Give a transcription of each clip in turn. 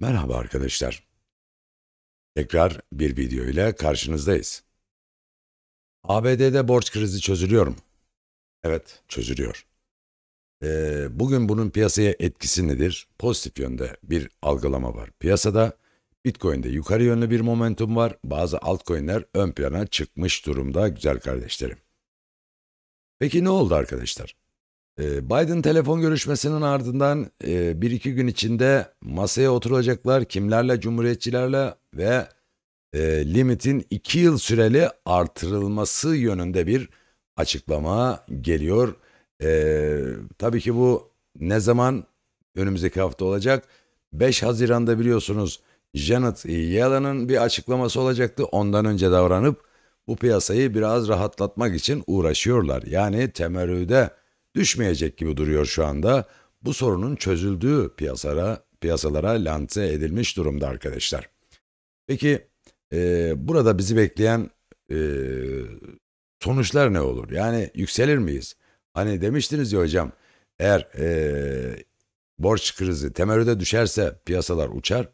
Merhaba arkadaşlar. Tekrar bir video ile karşınızdayız. ABD'de borç krizi çözülüyor mu? Evet, çözülüyor. Ee, bugün bunun piyasaya etkisi nedir? Pozitif yönde bir algılama var piyasada. Bitcoin'de yukarı yönlü bir momentum var. Bazı altcoin'ler ön plana çıkmış durumda güzel kardeşlerim. Peki ne oldu arkadaşlar? Ee, Biden telefon görüşmesinin ardından e, bir iki gün içinde masaya oturacaklar kimlerle cumhuriyetçilerle ve e, limitin iki yıl süreli artırılması yönünde bir açıklama geliyor. Ee, tabii ki bu ne zaman önümüzdeki hafta olacak? 5 Haziran'da biliyorsunuz Janet Yellen'ın bir açıklaması olacaktı. Ondan önce davranıp bu piyasayı biraz rahatlatmak için uğraşıyorlar. Yani temerrüde düşmeyecek gibi duruyor şu anda. Bu sorunun çözüldüğü piyasalara, piyasalara lanse edilmiş durumda arkadaşlar. Peki e, burada bizi bekleyen e, sonuçlar ne olur? Yani yükselir miyiz? Hani demiştiniz ya hocam eğer e, borç krizi Temelde düşerse piyasalar uçar.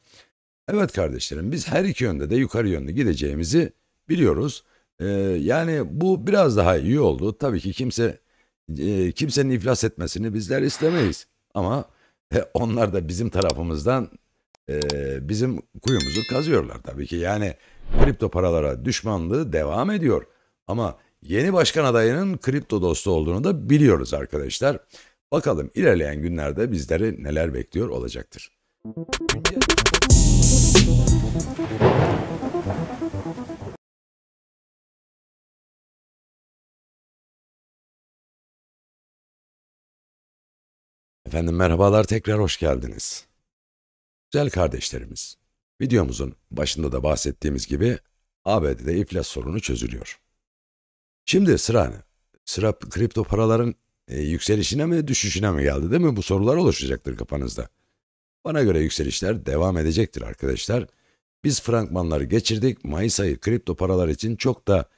Evet kardeşlerim biz her iki yönde de yukarı yönlü gideceğimizi biliyoruz. Ee, yani bu biraz daha iyi oldu. Tabii ki kimse kimsenin iflas etmesini bizler istemeyiz. Ama e, onlar da bizim tarafımızdan bizim kuyumuzu kazıyorlar tabii ki. Yani kripto paralara düşmanlığı devam ediyor. Ama yeni başkan adayının kripto dostu olduğunu da biliyoruz arkadaşlar. Bakalım ilerleyen günlerde bizleri neler bekliyor olacaktır. Güncel... Efendim merhabalar tekrar hoş geldiniz. Güzel kardeşlerimiz, videomuzun başında da bahsettiğimiz gibi ABD'de iflas sorunu çözülüyor. Şimdi sıra Sıra kripto paraların e, yükselişine mi düşüşüne mi geldi değil mi? Bu sorular oluşacaktır kafanızda. Bana göre yükselişler devam edecektir arkadaşlar. Biz frankmanları geçirdik. Mayıs ayı kripto paralar için çok da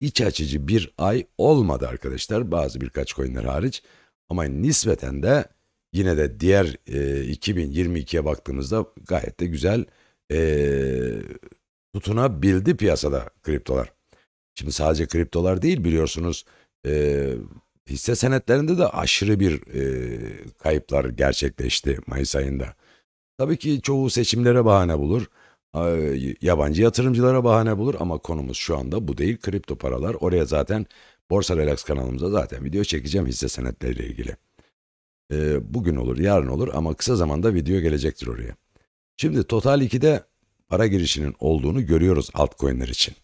iç açıcı bir ay olmadı arkadaşlar. Bazı birkaç coinler hariç. Ama nispeten de yine de diğer e, 2022'ye baktığımızda gayet de güzel e, tutunabildi piyasada kriptolar. Şimdi sadece kriptolar değil biliyorsunuz e, hisse senetlerinde de aşırı bir e, kayıplar gerçekleşti Mayıs ayında. Tabii ki çoğu seçimlere bahane bulur, yabancı yatırımcılara bahane bulur ama konumuz şu anda bu değil kripto paralar. Oraya zaten Borsa Relax kanalımıza zaten video çekeceğim hisse senetleriyle ilgili. E, bugün olur, yarın olur ama kısa zamanda video gelecektir oraya. Şimdi Total 2'de para girişinin olduğunu görüyoruz altcoin'ler için.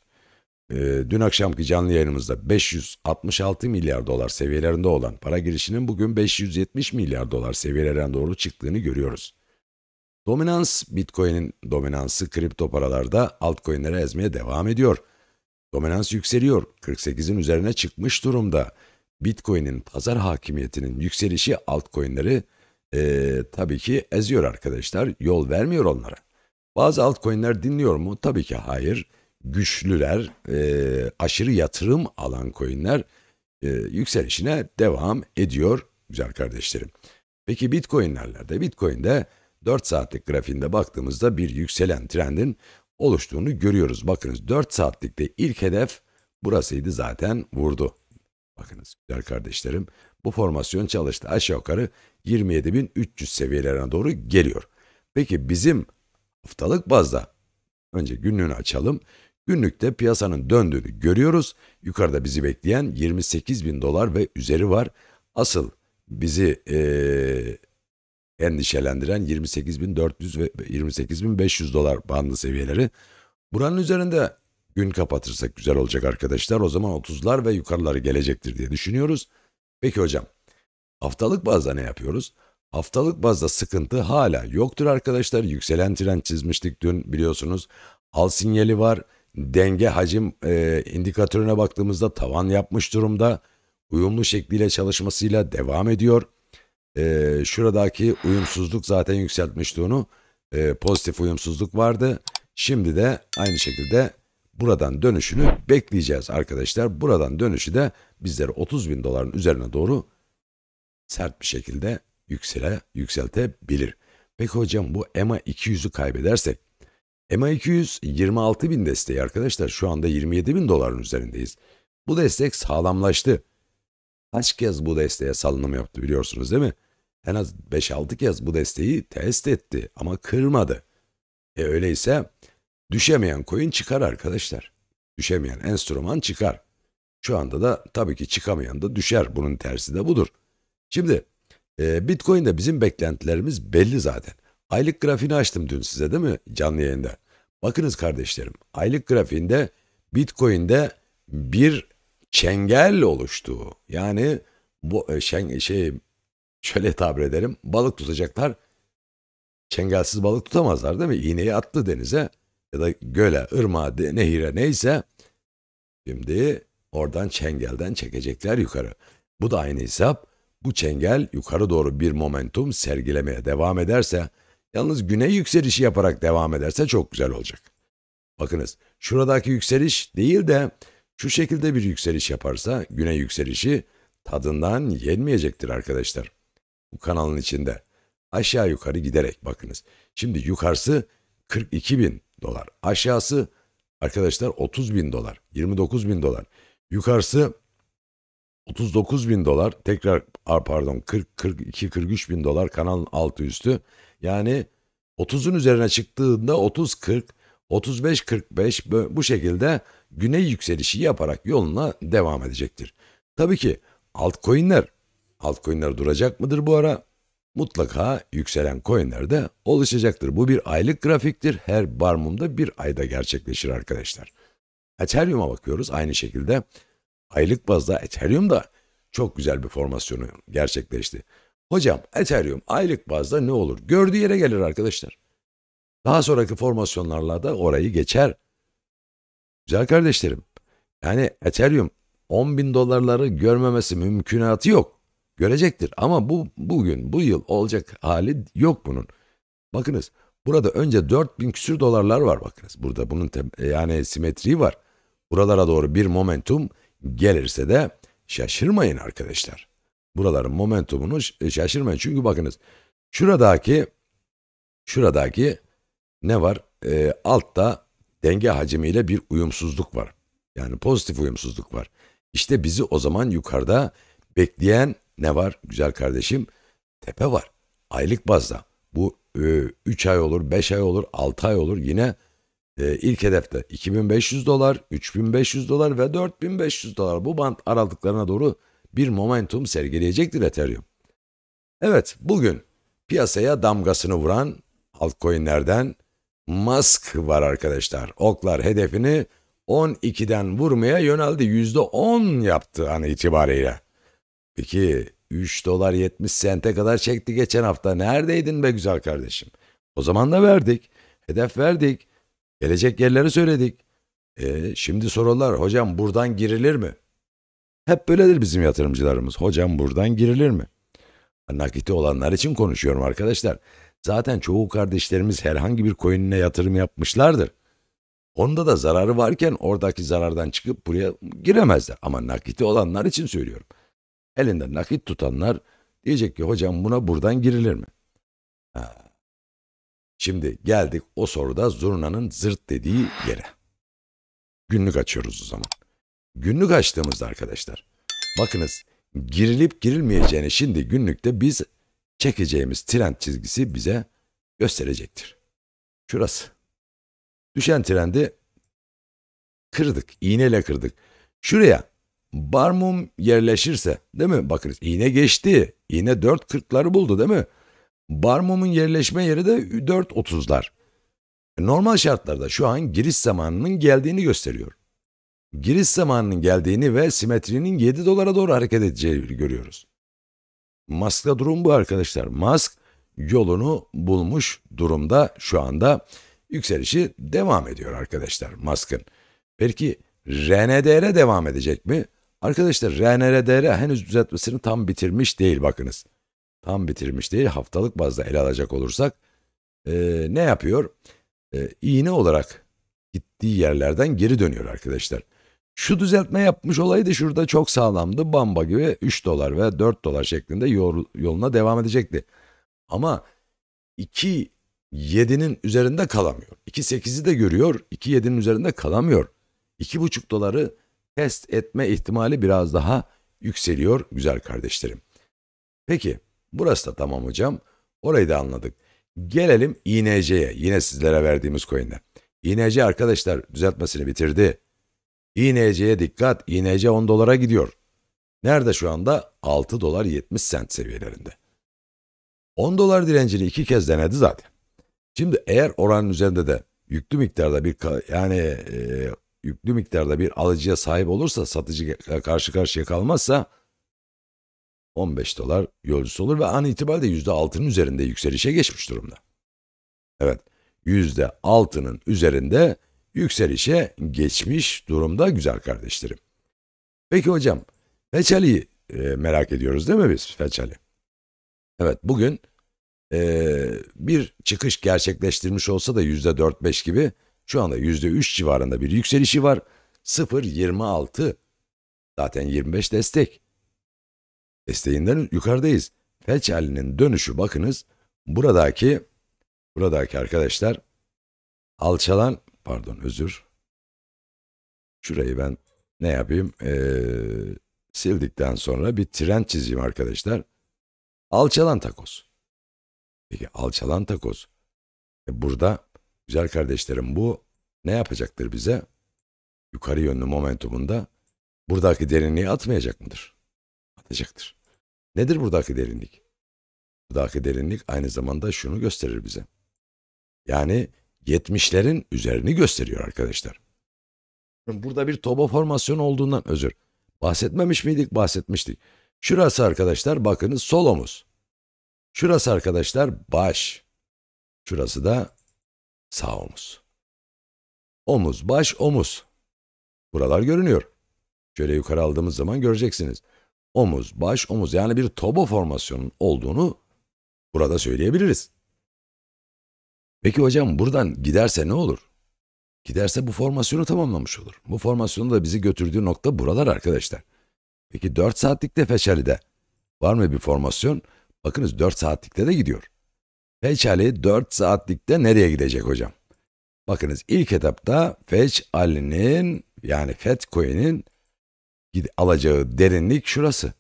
E, dün akşamki canlı yayınımızda 566 milyar dolar seviyelerinde olan para girişinin bugün 570 milyar dolar seviyelerine doğru çıktığını görüyoruz. Dominans, Bitcoin'in dominansı kripto paralarda altcoin'lere ezmeye devam ediyor. Dominans yükseliyor, 48'in üzerine çıkmış durumda. Bitcoin'in pazar hakimiyetinin yükselişi altcoin'leri e, tabii ki eziyor arkadaşlar. Yol vermiyor onlara. Bazı altcoin'ler dinliyor mu? Tabii ki hayır. Güçlüler, e, aşırı yatırım alan coin'ler e, yükselişine devam ediyor güzel kardeşlerim. Peki Bitcoinlerde Bitcoin'de 4 saatlik grafiğinde baktığımızda bir yükselen trendin oluştuğunu görüyoruz. Bakınız 4 saatlikte ilk hedef burasıydı zaten vurdu. Bakınız güzel kardeşlerim bu formasyon çalıştı. Aşağı yukarı 27.300 seviyelerine doğru geliyor. Peki bizim haftalık bazda önce günlüğünü açalım. Günlükte piyasanın döndüğünü görüyoruz. Yukarıda bizi bekleyen 28.000 dolar ve üzeri var. Asıl bizi ee, endişelendiren 28.400 ve 28.500 dolar bandı seviyeleri. Buranın üzerinde gün kapatırsak güzel olacak arkadaşlar. O zaman 30'lar ve yukarıları gelecektir diye düşünüyoruz. Peki hocam haftalık bazda ne yapıyoruz? Haftalık bazda sıkıntı hala yoktur arkadaşlar. Yükselen trend çizmiştik dün biliyorsunuz. Al sinyali var. Denge hacim e, indikatörüne baktığımızda tavan yapmış durumda. Uyumlu şekliyle çalışmasıyla devam ediyor. E, şuradaki uyumsuzluk zaten yükseltmiş durumu. E, pozitif uyumsuzluk vardı. Şimdi de aynı şekilde Buradan dönüşünü bekleyeceğiz arkadaşlar. Buradan dönüşü de bizleri 30 bin doların üzerine doğru sert bir şekilde yüksele, yükseltebilir. Peki hocam bu EMA 200'ü kaybedersek EMA 200 26 bin desteği arkadaşlar şu anda 27 bin doların üzerindeyiz. Bu destek sağlamlaştı. Kaç kez bu desteğe salınım yaptı biliyorsunuz değil mi? En az 5-6 kez bu desteği test etti ama kırmadı. E öyleyse Düşemeyen koyun çıkar arkadaşlar. Düşemeyen enstrüman çıkar. Şu anda da tabii ki çıkamayan da düşer. Bunun tersi de budur. Şimdi e, Bitcoin'de bizim beklentilerimiz belli zaten. Aylık grafiğini açtım dün size değil mi canlı yayında? Bakınız kardeşlerim aylık grafiğinde Bitcoin'de bir çengel oluştu. yani bu e, şen, şey şöyle tabir ederim balık tutacaklar çengelsiz balık tutamazlar değil mi? İğneyi attı denize ya da göle, ırmağa, nehire neyse şimdi oradan çengelden çekecekler yukarı. Bu da aynı hesap. Bu çengel yukarı doğru bir momentum sergilemeye devam ederse yalnız güney yükselişi yaparak devam ederse çok güzel olacak. Bakınız şuradaki yükseliş değil de şu şekilde bir yükseliş yaparsa güney yükselişi tadından yenmeyecektir arkadaşlar. Bu kanalın içinde aşağı yukarı giderek bakınız. Şimdi yukarısı 42 bin dolar. Aşağısı arkadaşlar 30 bin dolar, 29 bin dolar. Yukarısı 39 bin dolar, tekrar pardon 40 42-43 bin dolar kanalın altı üstü. Yani 30'un üzerine çıktığında 30-40, 35-45 bu şekilde güney yükselişi yaparak yoluna devam edecektir. Tabii ki altcoin'ler, altcoin'ler duracak mıdır bu ara? mutlaka yükselen coinlerde oluşacaktır. Bu bir aylık grafiktir. Her bar mumda bir ayda gerçekleşir arkadaşlar. Ethereum'a bakıyoruz aynı şekilde. Aylık bazda Ethereum da çok güzel bir formasyonu gerçekleşti. Hocam Ethereum aylık bazda ne olur? Gördüğü yere gelir arkadaşlar. Daha sonraki formasyonlarla da orayı geçer. Güzel kardeşlerim. Yani Ethereum 10 bin dolarları görmemesi mümkünatı yok görecektir. Ama bu bugün, bu yıl olacak hali yok bunun. Bakınız burada önce 4000 küsür dolarlar var bakınız. Burada bunun yani simetri var. Buralara doğru bir momentum gelirse de şaşırmayın arkadaşlar. Buraların momentumunu şaşırmayın. Çünkü bakınız şuradaki şuradaki ne var? E, altta denge hacimiyle bir uyumsuzluk var. Yani pozitif uyumsuzluk var. İşte bizi o zaman yukarıda Bekleyen ne var güzel kardeşim? Tepe var. Aylık bazda. Bu 3 e, ay olur, 5 ay olur, 6 ay olur. Yine e, ilk hedefte 2500 dolar, 3500 dolar ve 4500 dolar bu band aralıklarına doğru bir momentum sergileyecektir Ethereum. Evet bugün piyasaya damgasını vuran altcoin'lerden Musk var arkadaşlar. Oklar hedefini 12'den vurmaya yöneldi. %10 yaptı an itibariyle. Peki 3 dolar 70 sente kadar çekti geçen hafta. Neredeydin be güzel kardeşim? O zaman da verdik. Hedef verdik. Gelecek yerleri söyledik. E, şimdi sorular hocam buradan girilir mi? Hep böyledir bizim yatırımcılarımız. Hocam buradan girilir mi? Nakiti olanlar için konuşuyorum arkadaşlar. Zaten çoğu kardeşlerimiz herhangi bir coin'ine yatırım yapmışlardır. Onda da zararı varken oradaki zarardan çıkıp buraya giremezler. Ama nakiti olanlar için söylüyorum elinde nakit tutanlar diyecek ki hocam buna buradan girilir mi? Ha. Şimdi geldik o soruda zurnanın zırt dediği yere. Günlük açıyoruz o zaman. Günlük açtığımızda arkadaşlar, bakınız girilip girilmeyeceğini şimdi günlükte biz çekeceğimiz trend çizgisi bize gösterecektir. Şurası. Düşen trendi kırdık, iğneyle kırdık. Şuraya barmum yerleşirse değil mi? Bakınız iğne geçti. İğne 4 kırkları buldu değil mi? Barmumun yerleşme yeri de 4 otuzlar. E, normal şartlarda şu an giriş zamanının geldiğini gösteriyor. Giriş zamanının geldiğini ve simetrinin 7 dolara doğru hareket edeceği görüyoruz. Musk'ta durum bu arkadaşlar. Musk yolunu bulmuş durumda şu anda yükselişi devam ediyor arkadaşlar Musk'ın. Peki RNDR devam edecek mi? Arkadaşlar RNRDR henüz düzeltmesini tam bitirmiş değil bakınız. Tam bitirmiş değil haftalık bazda ele alacak olursak e, ne yapıyor? E, iğne olarak gittiği yerlerden geri dönüyor arkadaşlar. Şu düzeltme yapmış olaydı şurada çok sağlamdı. Bamba gibi 3 dolar ve 4 dolar şeklinde yol, yoluna devam edecekti. Ama 2 7'nin üzerinde kalamıyor. 2.8'i de görüyor. 2.7'nin üzerinde kalamıyor. 2.5 doları test etme ihtimali biraz daha yükseliyor güzel kardeşlerim. Peki burası da tamam hocam. Orayı da anladık. Gelelim INC'ye. Yine sizlere verdiğimiz coin'e. INC arkadaşlar düzeltmesini bitirdi. INC'ye dikkat. INC 10 dolara gidiyor. Nerede şu anda? 6 dolar 70 cent seviyelerinde. 10 dolar direncini iki kez denedi zaten. Şimdi eğer oranın üzerinde de yüklü miktarda bir yani e, yüklü miktarda bir alıcıya sahip olursa satıcı karşı karşıya kalmazsa 15 dolar yolcusu olur ve an itibariyle %6'nın üzerinde yükselişe geçmiş durumda. Evet, %6'nın üzerinde yükselişe geçmiş durumda güzel kardeşlerim. Peki hocam, Feçali'yi e, merak ediyoruz değil mi biz Feçali? Evet, bugün e, bir çıkış gerçekleştirmiş olsa da %4-5 gibi şu anda %3 civarında bir yükselişi var. 0.26. Zaten 25 destek. Desteğinden yukarıdayız. Felç dönüşü bakınız. Buradaki, buradaki arkadaşlar alçalan, pardon özür. Şurayı ben ne yapayım? Ee, sildikten sonra bir trend çizeyim arkadaşlar. Alçalan takoz. Peki alçalan takoz. E burada Güzel kardeşlerim bu ne yapacaktır bize? Yukarı yönlü momentumunda buradaki derinliği atmayacak mıdır? Atacaktır. Nedir buradaki derinlik? Buradaki derinlik aynı zamanda şunu gösterir bize. Yani 70'lerin üzerini gösteriyor arkadaşlar. Burada bir toba formasyonu olduğundan özür. Bahsetmemiş miydik? Bahsetmiştik. Şurası arkadaşlar bakınız sol omuz. Şurası arkadaşlar baş. Şurası da Sağ omuz. Omuz, baş, omuz. Buralar görünüyor. Şöyle yukarı aldığımız zaman göreceksiniz. Omuz, baş, omuz yani bir tobo formasyonun olduğunu burada söyleyebiliriz. Peki hocam buradan giderse ne olur? Giderse bu formasyonu tamamlamış olur. Bu formasyonu da bizi götürdüğü nokta buralar arkadaşlar. Peki 4 saatlik de Feşeri'de var mı bir formasyon? Bakınız 4 saatlikte de gidiyor. Feçali 4 saatlikte nereye gidecek hocam? Bakınız ilk etapta Feçali'nin yani Fetcoin'in alacağı derinlik şurası.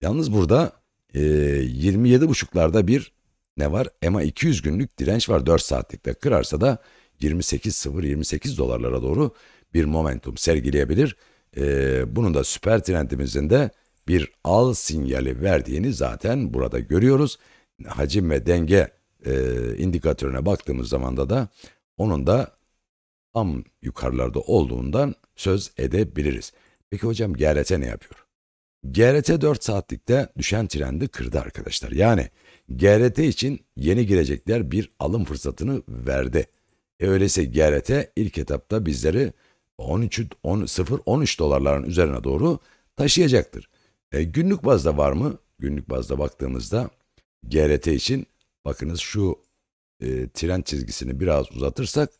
Yalnız burada e, 27.5'larda bir ne var? EMA 200 günlük direnç var 4 saatlikte. Kırarsa da 28.0-28 dolarlara doğru bir momentum sergileyebilir. E, bunun da süper trendimizin de bir al sinyali verdiğini zaten burada görüyoruz hacim ve denge e, indikatörüne baktığımız zaman da onun da tam yukarılarda olduğundan söz edebiliriz. Peki hocam GRT ne yapıyor? GRT 4 saatlikte düşen trendi kırdı arkadaşlar. Yani GRT için yeni girecekler bir alım fırsatını verdi. E öyleyse GRT ilk etapta bizleri 13 10 0 13 dolarların üzerine doğru taşıyacaktır. E, günlük bazda var mı? Günlük bazda baktığımızda GRT için bakınız şu e, trend çizgisini biraz uzatırsak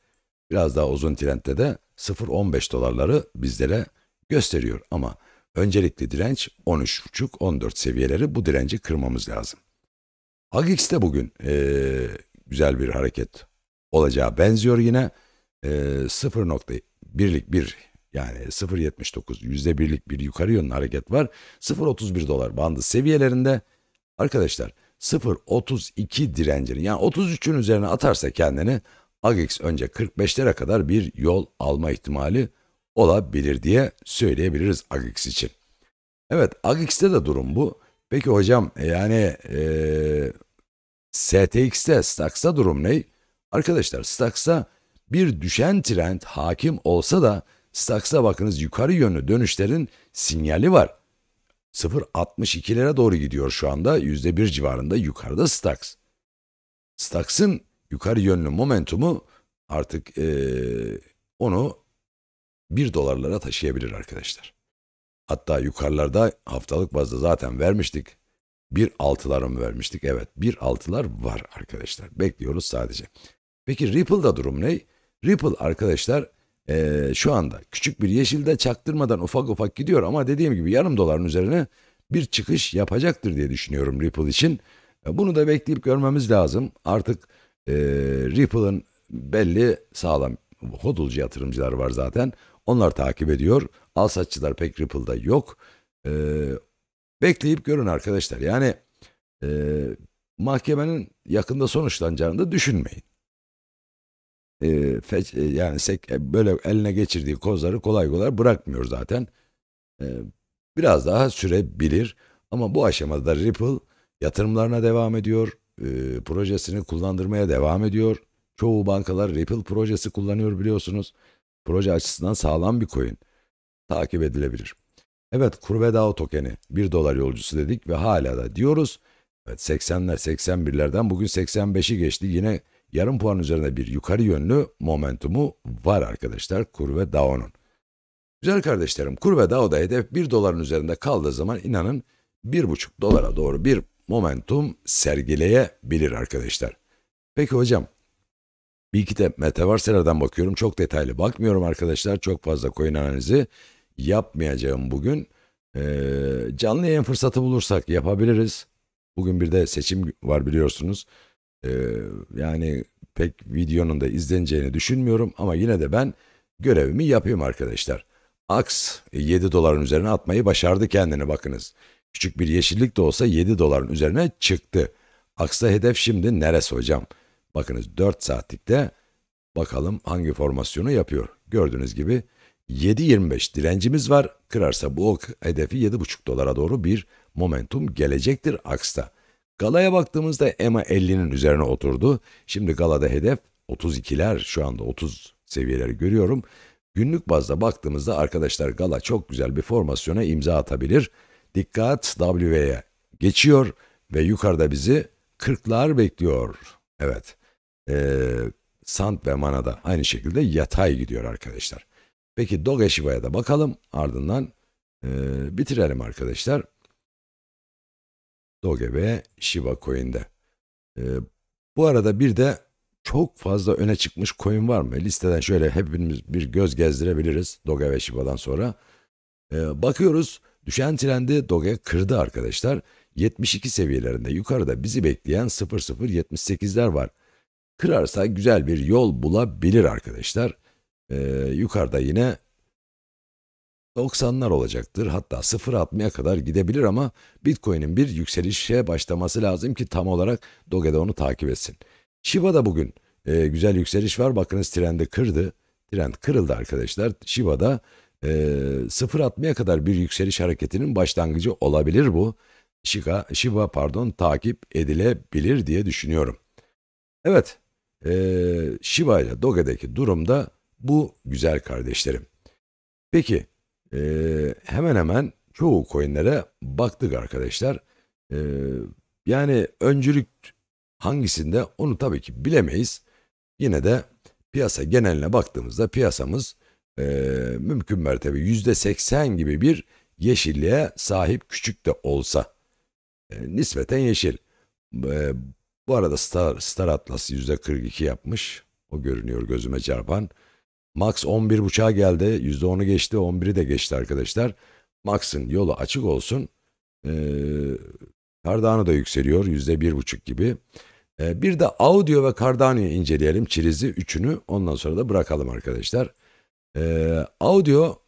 biraz daha uzun trendte de 0.15 dolarları bizlere gösteriyor ama öncelikli direnç 13.5-14 seviyeleri bu direnci kırmamız lazım. AGX'de bugün e, güzel bir hareket olacağı benziyor yine. E, 0.1'lik bir yani 0.79 yüzde birlik bir yukarı yönlü hareket var. 0.31 dolar bandı seviyelerinde. Arkadaşlar 0.32 direncini yani 33'ün üzerine atarsa kendini Agx önce 45'lere kadar bir yol alma ihtimali olabilir diye söyleyebiliriz Agx için. Evet AGEX'te de durum bu. Peki hocam e, yani ee, STX'te, STAX'ta durum ne? Arkadaşlar STAX'ta bir düşen trend hakim olsa da STAX'a bakınız yukarı yönlü dönüşlerin sinyali var. 0.62 0.62'lere doğru gidiyor şu anda. %1 civarında yukarıda Stax. Stax'ın yukarı yönlü momentumu artık ee, onu 1 dolarlara taşıyabilir arkadaşlar. Hatta yukarılarda haftalık bazda zaten vermiştik. 1.6'lara mı vermiştik? Evet 1.6'lar var arkadaşlar. Bekliyoruz sadece. Peki Ripple'da durum ne? Ripple arkadaşlar e, şu anda küçük bir yeşilde çaktırmadan ufak ufak gidiyor ama dediğim gibi yarım doların üzerine bir çıkış yapacaktır diye düşünüyorum Ripple için. Ee, bunu da bekleyip görmemiz lazım. Artık e, Ripple'ın belli sağlam hodulcu yatırımcılar var zaten. Onlar takip ediyor. Al satçılar pek Ripple'da yok. E, bekleyip görün arkadaşlar. Yani e, mahkemenin yakında sonuçlanacağını da düşünmeyin. Ee, e, yani sek, e, böyle eline geçirdiği kozları kolay kolay bırakmıyor zaten. E, biraz daha sürebilir ama bu aşamada Ripple yatırımlarına devam ediyor, e, projesini kullandırmaya devam ediyor. Çoğu bankalar Ripple projesi kullanıyor biliyorsunuz. Proje açısından sağlam bir coin. Takip edilebilir. Evet Kurvedao tokeni 1 dolar yolcusu dedik ve hala da diyoruz. Evet 80'ler 81'lerden bugün 85'i geçti. Yine yarım puan üzerine bir yukarı yönlü momentumu var arkadaşlar kur ve DAO'nun. Güzel kardeşlerim kur ve DAO'da hedef 1 doların üzerinde kaldığı zaman inanın 1,5 dolara doğru bir momentum sergileyebilir arkadaşlar. Peki hocam bir iki de metaverselerden bakıyorum. Çok detaylı bakmıyorum arkadaşlar. Çok fazla coin analizi yapmayacağım bugün. Ee, canlı yayın fırsatı bulursak yapabiliriz. Bugün bir de seçim var biliyorsunuz. Ee, yani pek videonun da izleneceğini düşünmüyorum ama yine de ben görevimi yapayım arkadaşlar. Aks 7 e, doların üzerine atmayı başardı kendini bakınız. Küçük bir yeşillik de olsa 7 doların üzerine çıktı. Aks'ta hedef şimdi neresi hocam? Bakınız 4 saatlikte bakalım hangi formasyonu yapıyor. Gördüğünüz gibi 7.25 direncimiz var. Kırarsa bu ok hedefi 7.5 dolara doğru bir momentum gelecektir aksta. Galaya baktığımızda Emma 50'nin üzerine oturdu. Şimdi galada hedef 32'ler. Şu anda 30 seviyeleri görüyorum. Günlük bazda baktığımızda arkadaşlar gala çok güzel bir formasyona imza atabilir. Dikkat W'ye geçiyor ve yukarıda bizi 40'lar bekliyor. Evet. Ee, Sant ve Mana'da aynı şekilde yatay gidiyor arkadaşlar. Peki Dogeşiva'ya da bakalım. Ardından e, bitirelim arkadaşlar. Doge ve Shiba Coin'de. E, bu arada bir de çok fazla öne çıkmış coin var mı? Listeden şöyle hepimiz bir göz gezdirebiliriz Doge ve Shiba'dan sonra. E, bakıyoruz düşen trendi Doge kırdı arkadaşlar. 72 seviyelerinde yukarıda bizi bekleyen 0078'ler var. Kırarsa güzel bir yol bulabilir arkadaşlar. E, yukarıda yine 90'lar olacaktır hatta sıfır atmaya kadar gidebilir ama Bitcoin'in bir yükselişe başlaması lazım ki tam olarak Doge'de onu takip etsin. Shiba'da bugün e, güzel yükseliş var bakınız trendi kırdı. Trend kırıldı arkadaşlar. Shiba'da e, sıfır atmaya kadar bir yükseliş hareketinin başlangıcı olabilir bu. Shiba, Shiba pardon takip edilebilir diye düşünüyorum. Evet e, Shiba ile Doge'deki durumda bu güzel kardeşlerim. Peki e, hemen hemen çoğu coinlere baktık arkadaşlar. E, yani öncülük hangisinde onu tabii ki bilemeyiz. Yine de piyasa geneline baktığımızda piyasamız e, mümkün mertebe %80 gibi bir yeşilliğe sahip küçük de olsa. E, nispeten yeşil. E, bu arada Star, Star Atlas %42 yapmış. O görünüyor gözüme çarpan. Max 11.5'a geldi. %10'u geçti. 11'i de geçti arkadaşlar. Max'ın yolu açık olsun. Ee, Cardano da yükseliyor. %1.5 gibi. Ee, bir de Audio ve Cardano'yu inceleyelim. Çirizi üçünü ondan sonra da bırakalım arkadaşlar. Ee, audio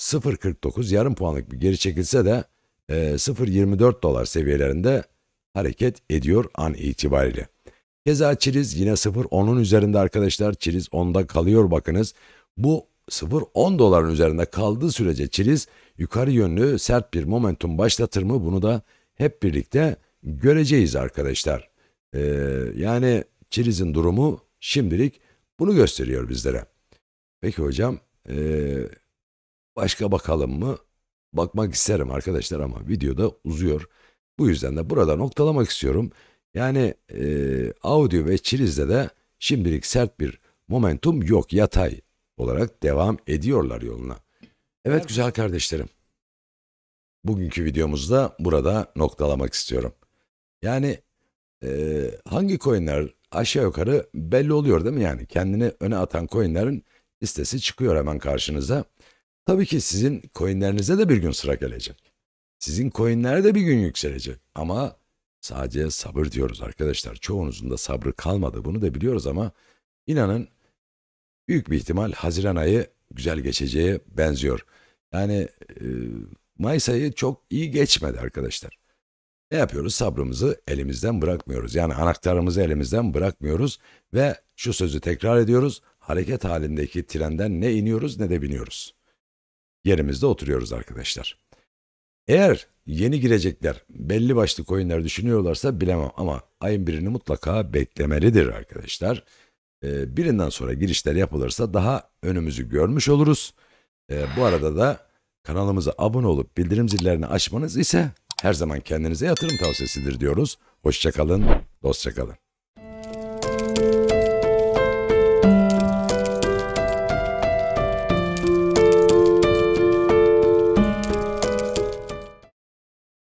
0.49 yarım puanlık bir geri çekilse de 0.24 e, dolar seviyelerinde hareket ediyor an itibariyle. Keza çiriz yine 0.10'un üzerinde arkadaşlar. Çiriz 10'da kalıyor bakınız. Bu 0.10 doların üzerinde kaldığı sürece çiriz yukarı yönlü sert bir momentum başlatır mı? Bunu da hep birlikte göreceğiz arkadaşlar. Ee, yani çirizin durumu şimdilik bunu gösteriyor bizlere. Peki hocam ee, başka bakalım mı? Bakmak isterim arkadaşlar ama videoda uzuyor. Bu yüzden de burada noktalamak istiyorum. Yani e, Audio ve Chiliz'de de şimdilik sert bir momentum yok yatay olarak devam ediyorlar yoluna. Evet, güzel kardeşlerim. Bugünkü videomuzda burada noktalamak istiyorum. Yani e, hangi coinler aşağı yukarı belli oluyor değil mi yani? Kendini öne atan coinlerin listesi çıkıyor hemen karşınıza. Tabii ki sizin coinlerinize de bir gün sıra gelecek. Sizin coinler de bir gün yükselecek. Ama Sadece sabır diyoruz arkadaşlar. Çoğunuzun da sabrı kalmadı bunu da biliyoruz ama inanın büyük bir ihtimal Haziran ayı güzel geçeceğe benziyor. Yani e, Mayıs ayı çok iyi geçmedi arkadaşlar. Ne yapıyoruz? Sabrımızı elimizden bırakmıyoruz. Yani anahtarımızı elimizden bırakmıyoruz ve şu sözü tekrar ediyoruz. Hareket halindeki trenden ne iniyoruz ne de biniyoruz. Yerimizde oturuyoruz arkadaşlar. Eğer yeni girecekler belli başlı coinler düşünüyorlarsa bilemem ama ayın birini mutlaka beklemelidir arkadaşlar. Ee, birinden sonra girişler yapılırsa daha önümüzü görmüş oluruz. Ee, bu arada da kanalımıza abone olup bildirim zillerini açmanız ise her zaman kendinize yatırım tavsiyesidir diyoruz. Hoşçakalın, dostçakalın.